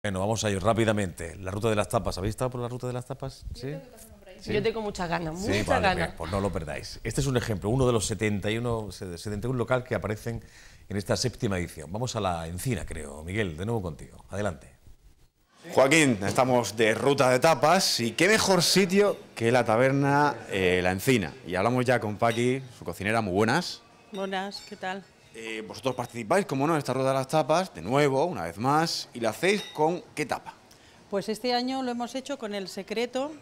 Bueno, vamos a ir rápidamente. La ruta de las tapas. ¿Habéis estado por la ruta de las tapas? Sí. Yo tengo muchas ganas, muchas sí, ganas. Pues, pues no lo perdáis. Este es un ejemplo, uno de los 71, 71 local que aparecen en esta séptima edición. Vamos a la encina, creo. Miguel, de nuevo contigo. Adelante. Joaquín, estamos de ruta de tapas y qué mejor sitio que la taberna eh, La Encina. Y hablamos ya con Paqui, su cocinera. Muy buenas. Buenas, ¿qué tal? Eh, vosotros participáis, como no, en esta rueda de las tapas, de nuevo, una vez más, y la hacéis con qué tapa. Pues este año lo hemos hecho con el secreto,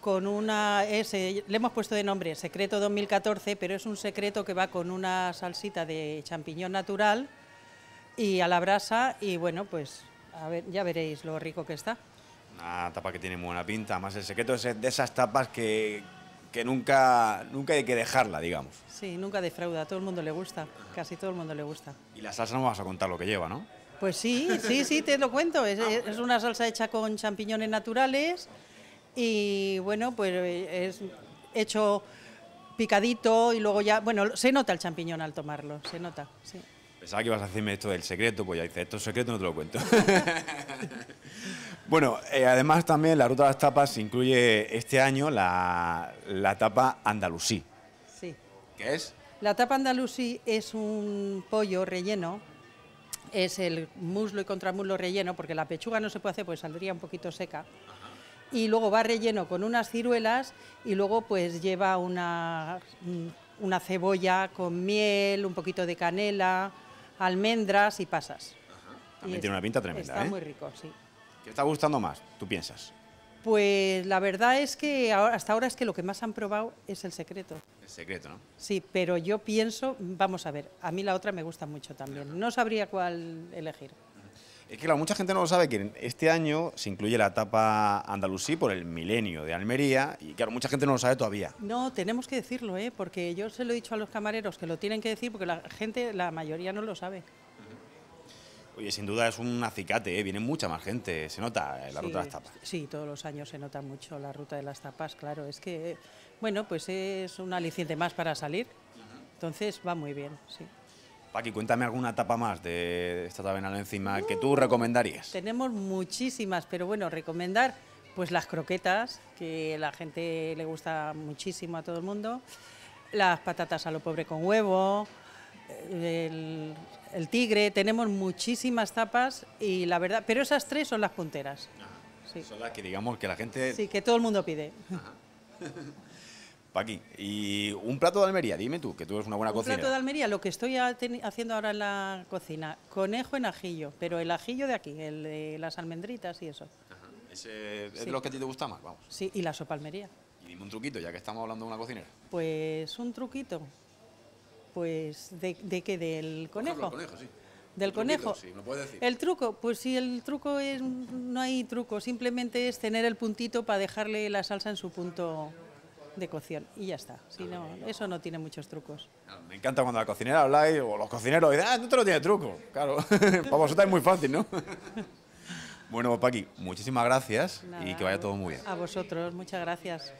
con una, le hemos puesto de nombre Secreto 2014, pero es un secreto que va con una salsita de champiñón natural y a la brasa, y bueno, pues a ver, ya veréis lo rico que está. Una tapa que tiene muy buena pinta, además el secreto es de esas tapas que, que nunca, nunca hay que dejarla, digamos. Sí, nunca defrauda, a todo el mundo le gusta, casi todo el mundo le gusta. Y la salsa no vas a contar lo que lleva, ¿no? Pues sí, sí, sí, te lo cuento. Es, ah, es una salsa hecha con champiñones naturales y bueno, pues eh, es hecho picadito y luego ya, bueno, se nota el champiñón al tomarlo, se nota, sí. Pensaba que ibas a decirme esto del secreto, pues ya dice, esto es secreto, no te lo cuento. Bueno, eh, además también la ruta de las tapas incluye este año la, tapa andalusí. Sí. ¿Qué es? La tapa andalusí es un pollo relleno, es el muslo y contramuslo relleno, porque la pechuga no se puede hacer, pues saldría un poquito seca. Y luego va relleno con unas ciruelas y luego pues lleva una, mm, una cebolla con miel, un poquito de canela, almendras y pasas. También tiene una pinta tremenda. Está ¿eh? muy rico, sí. ¿Qué está gustando más, tú piensas? Pues la verdad es que hasta ahora es que lo que más han probado es el secreto. El secreto, ¿no? Sí, pero yo pienso, vamos a ver, a mí la otra me gusta mucho también. No sabría cuál elegir. Es que claro, mucha gente no lo sabe que este año se incluye la etapa andalusí por el milenio de Almería y claro, mucha gente no lo sabe todavía. No, tenemos que decirlo, ¿eh? porque yo se lo he dicho a los camareros que lo tienen que decir porque la gente, la mayoría no lo sabe. Oye, sin duda es un acicate, ¿eh? viene mucha más gente, se nota eh, la ruta de las tapas. Sí, todos los años se nota mucho la ruta de las tapas, claro, es que, bueno, pues es un aliciente más para salir, entonces va muy bien, sí. Paqui, cuéntame alguna tapa más de esta taberna encima que tú recomendarías. Mm, tenemos muchísimas, pero bueno, recomendar pues las croquetas, que la gente le gusta muchísimo a todo el mundo, las patatas a lo pobre con huevo, el, tigre, tenemos muchísimas tapas y la verdad, pero esas tres son las punteras. Sí. Son las que digamos que la gente... Sí, que todo el mundo pide. Ajá. Paqui, y un plato de Almería, dime tú, que tú eres una buena cocina cocinera. Un plato de Almería, lo que estoy haciendo ahora en la cocina, conejo en ajillo, pero el ajillo de aquí, el de las almendritas y eso. es de los que a ti te gusta más, vamos. Sí, y la sopa almería. Y dime un truquito, ya que estamos hablando de una cocinera. Pues un truquito, pues, ¿de, qué? ¿Del conejo? Del conejo, sí. Del conejo. Sí, puedes decir? El truco, pues sí, el truco es, no hay truco, simplemente es tener el puntito para dejarle la salsa en su punto de cocción y ya está. Si no, eso no tiene muchos trucos. Me encanta cuando la cocinera habla o los cocineros dicen, ah, tú te tienes truco. Claro, para vosotros es muy fácil, ¿no? bueno, pues, Paqui, muchísimas gracias y que vaya todo muy bien. A vosotros, muchas gracias.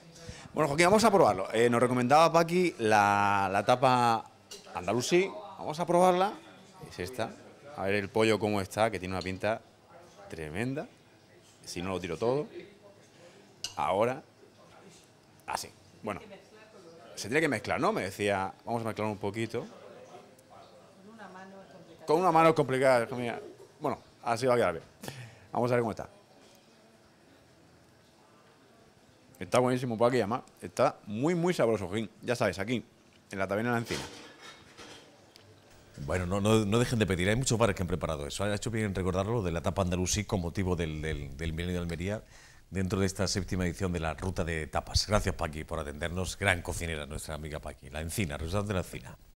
Bueno, Joaquín, vamos a probarlo. Eh, nos recomendaba Paqui la tapa Andalusí, vamos a probarla. Es esta. A ver el pollo cómo está, que tiene una pinta tremenda. Si no lo tiro todo. Ahora. Así. Bueno. Se tiene que mezclar, ¿no? Me decía, vamos a mezclar un poquito. Con una mano complicada. Con una mano complicada. Bueno, así va a quedar bien. Vamos a ver cómo está. Está buenísimo para aquí, además. Está muy, muy sabroso, Jim. Ya sabes, aquí, en la taberna de la encina. Bueno, no, no, dejen de pedir, hay muchos bares que han preparado eso. Ha hecho bien recordarlo de la etapa andalusí con motivo del, del, Milenio de Almería dentro de esta séptima edición de la Ruta de etapas. Gracias, Paqui, por atendernos. Gran cocinera nuestra amiga Paqui, la encina, restaurante de la encina.